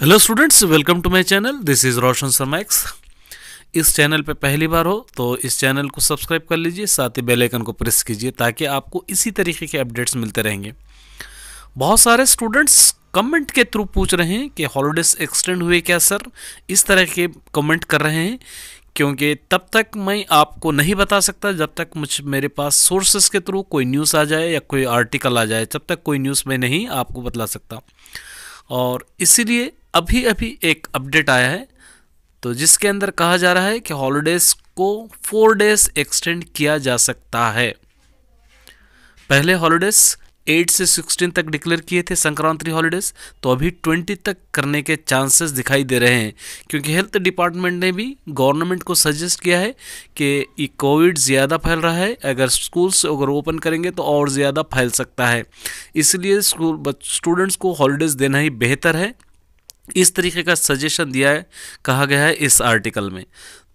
hello students welcome to my channel this is Roshan समैक्स इस channel पे पहली बार हो तो इस चैनल को सब्सक्राइब कर लीजिए साथ ही बेल आइकन को प्रेस कीजिए ताकि आपको इसी तरीके के अपडेट्स मिलते रहेंगे बहुत सारे स्टूडेंट्स कमेंट के थ्रू पूछ रहे हैं कि हॉलीडेज एक्सटेंड हुए क्या सर इस तरह के कमेंट कर रहे हैं क्योंकि तब तक मैं आपको नहीं बता सकता जब तक मुझ मेरे पास सोर्सेस के थ्रू कोई न्यूज़ आ जाए या कोई आर्टिकल आ जाए तब तक कोई न्यूज़ मैं नहीं आपको बतला सकता और इसीलिए अभी अभी एक अपडेट आया है तो जिसके अंदर कहा जा रहा है कि हॉलीडेज को फोर डेज एक्सटेंड किया जा सकता है पहले हॉलीडेज 8 से 16 तक डिक्लेयर किए थे संक्रांति हॉलीडेज तो अभी 20 तक करने के चांसेस दिखाई दे रहे हैं क्योंकि हेल्थ डिपार्टमेंट ने भी गवर्नमेंट को सजेस्ट किया है कि ये कोविड ज़्यादा फैल रहा है अगर स्कूल्स अगर ओपन करेंगे तो और ज़्यादा फैल सकता है इसलिए स्कूल स्टूडेंट्स को हॉलीडेज़ देना ही बेहतर है इस तरीके का सजेशन दिया है कहा गया है इस आर्टिकल में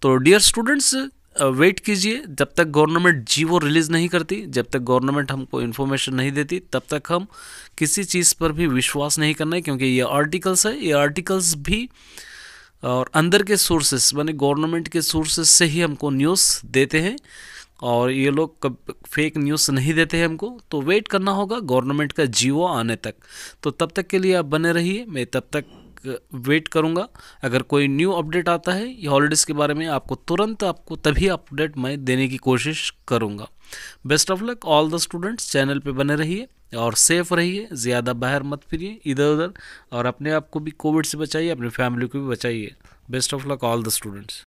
तो डियर स्टूडेंट्स वेट कीजिए जब तक गवर्नमेंट जीवो रिलीज़ नहीं करती जब तक गवर्नमेंट हमको इन्फॉर्मेशन नहीं देती तब तक हम किसी चीज़ पर भी विश्वास नहीं करना है क्योंकि ये आर्टिकल्स है ये आर्टिकल्स भी और अंदर के सोर्सेस मानी गवर्नमेंट के सोर्सेस से ही हमको न्यूज़ देते हैं और ये लोग कब फेक न्यूज़ नहीं देते हैं हमको तो वेट करना होगा गवर्नमेंट का जीवो आने तक तो तब तक के लिए आप बने रहिए मैं तब तक वेट करूँगा अगर कोई न्यू अपडेट आता है या हॉलीडेज़ के बारे में आपको तुरंत आपको तभी अपडेट मैं देने की कोशिश करूँगा best of luck all the students channel पे बने रहिए और सेफ रहिए ज़्यादा बाहर मत फिरिए इधर उधर और अपने आप को भी कोविड से बचाइए अपनी फैमिली को भी बचाइए best of luck all the students